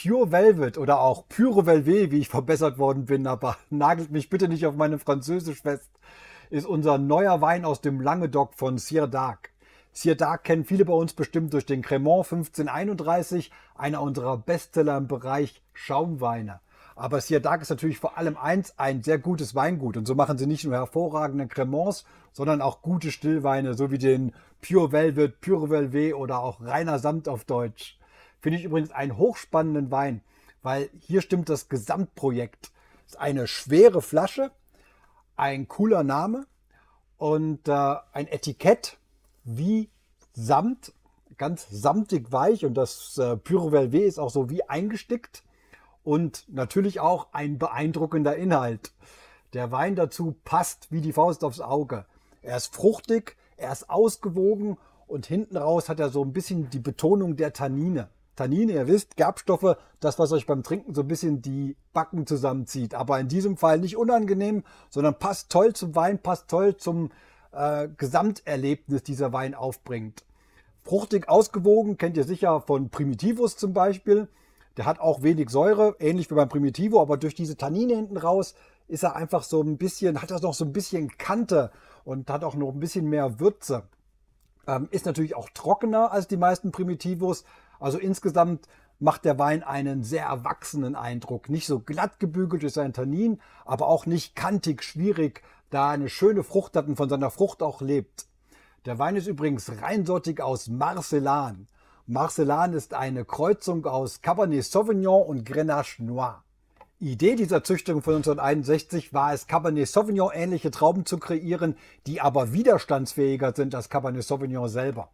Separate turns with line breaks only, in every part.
Pure Velvet oder auch Pure Velvet, wie ich verbessert worden bin, aber nagelt mich bitte nicht auf meine Französisch fest, ist unser neuer Wein aus dem Languedoc von Sir Dark. Sir Dark kennen viele bei uns bestimmt durch den Cremant 1531, einer unserer Bestseller im Bereich Schaumweine. Aber Sir Dark ist natürlich vor allem eins, ein sehr gutes Weingut. Und so machen sie nicht nur hervorragende Cremants, sondern auch gute Stillweine, so wie den Pure Velvet, Pure Velvet oder auch Reiner Samt auf Deutsch. Finde ich übrigens einen hochspannenden Wein, weil hier stimmt das Gesamtprojekt. Das ist eine schwere Flasche, ein cooler Name und äh, ein Etikett wie Samt, ganz samtig weich und das äh, Pyro ist auch so wie eingestickt und natürlich auch ein beeindruckender Inhalt. Der Wein dazu passt wie die Faust aufs Auge. Er ist fruchtig, er ist ausgewogen und hinten raus hat er so ein bisschen die Betonung der Tannine. Tannine, ihr wisst, Gerbstoffe, das, was euch beim Trinken so ein bisschen die Backen zusammenzieht. Aber in diesem Fall nicht unangenehm, sondern passt toll zum Wein, passt toll zum äh, Gesamterlebnis, dieser Wein aufbringt. Fruchtig ausgewogen, kennt ihr sicher von Primitivus zum Beispiel. Der hat auch wenig Säure, ähnlich wie beim Primitivo, aber durch diese Tannine hinten raus ist er einfach so ein bisschen, hat das noch so ein bisschen Kante und hat auch noch ein bisschen mehr Würze. Ähm, ist natürlich auch trockener als die meisten Primitivos, also insgesamt macht der Wein einen sehr erwachsenen Eindruck. Nicht so glatt gebügelt durch seinen Tannin, aber auch nicht kantig, schwierig, da eine schöne Frucht hat und von seiner Frucht auch lebt. Der Wein ist übrigens reinsortig aus Marcellan. Marcellan ist eine Kreuzung aus Cabernet Sauvignon und Grenache Noir. Idee dieser Züchtung von 1961 war es, Cabernet Sauvignon ähnliche Trauben zu kreieren, die aber widerstandsfähiger sind als Cabernet Sauvignon selber.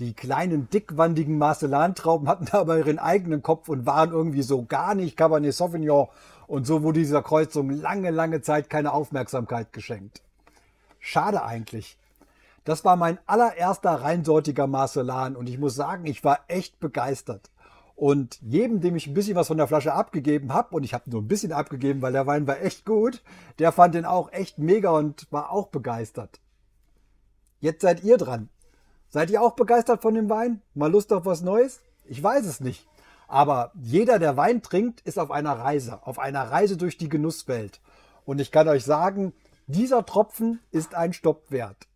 Die kleinen, dickwandigen Marcelantrauben hatten dabei ihren eigenen Kopf und waren irgendwie so gar nicht Cabernet Sauvignon. Und so wurde dieser Kreuzung lange, lange Zeit keine Aufmerksamkeit geschenkt. Schade eigentlich. Das war mein allererster reinsortiger Marcelan und ich muss sagen, ich war echt begeistert. Und jedem, dem ich ein bisschen was von der Flasche abgegeben habe, und ich habe nur ein bisschen abgegeben, weil der Wein war echt gut, der fand den auch echt mega und war auch begeistert. Jetzt seid ihr dran. Seid ihr auch begeistert von dem Wein? Mal Lust auf was Neues? Ich weiß es nicht. Aber jeder, der Wein trinkt, ist auf einer Reise, auf einer Reise durch die Genusswelt. Und ich kann euch sagen, dieser Tropfen ist ein Stopp wert.